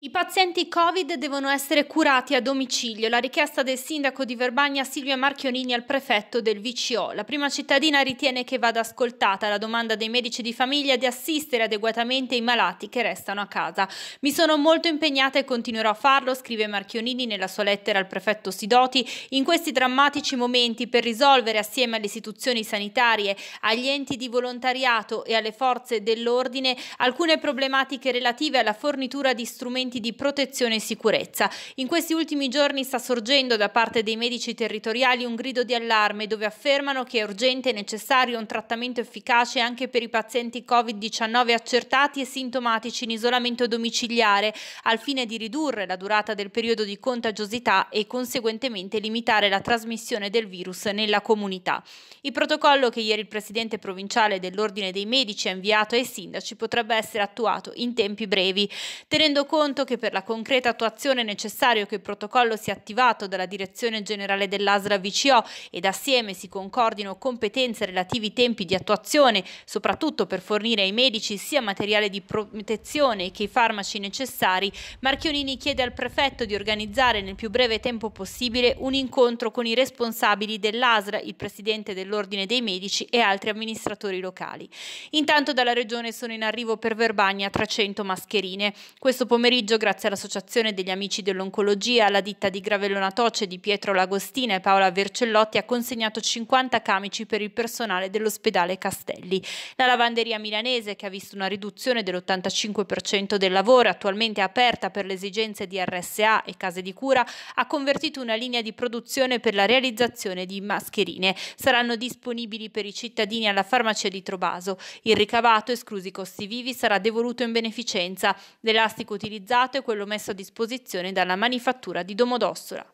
I pazienti Covid devono essere curati a domicilio, la richiesta del sindaco di Verbagna Silvia Marchionini al prefetto del VCO. La prima cittadina ritiene che vada ascoltata la domanda dei medici di famiglia di assistere adeguatamente i malati che restano a casa. Mi sono molto impegnata e continuerò a farlo, scrive Marchionini nella sua lettera al prefetto Sidoti, in questi drammatici momenti per risolvere assieme alle istituzioni sanitarie, agli enti di volontariato e alle forze dell'ordine alcune problematiche relative alla fornitura di strumenti interventi di protezione e sicurezza. In questi ultimi giorni sta sorgendo da parte dei medici territoriali un grido di allarme dove affermano che è urgente e necessario un trattamento efficace anche per i pazienti Covid-19 accertati e sintomatici in isolamento domiciliare al fine di ridurre la durata del periodo di contagiosità e conseguentemente limitare la trasmissione del virus nella comunità. Il protocollo che ieri il presidente provinciale dell'Ordine dei Medici ha inviato ai sindaci potrebbe essere attuato in tempi brevi, tenendo conto tanto che per la concreta attuazione è necessario che il protocollo sia attivato dalla Direzione Generale dell'ASRA VCO ed assieme si concordino competenze relativi ai tempi di attuazione, soprattutto per fornire ai medici sia materiale di protezione che i farmaci necessari, Marchionini chiede al prefetto di organizzare nel più breve tempo possibile un incontro con i responsabili dell'ASRA, il presidente dell'Ordine dei Medici e altri amministratori locali. Intanto dalla regione sono in arrivo per Verbagna 300 mascherine. Questo pomeriggio pomeriggio, grazie all'Associazione degli Amici dell'Oncologia, alla ditta di Gravellona Toce di Pietro Lagostina e Paola Vercellotti ha consegnato 50 camici per il personale dell'ospedale Castelli. La lavanderia milanese, che ha visto una riduzione dell'85% del lavoro, attualmente aperta per le esigenze di RSA e case di cura, ha convertito una linea di produzione per la realizzazione di mascherine. Saranno disponibili per i cittadini alla farmacia di Trobaso. Il ricavato, esclusi i costi vivi, sarà devoluto in beneficenza. L'elastico utilizzato utilizzato è quello messo a disposizione dalla Manifattura di Domodossola.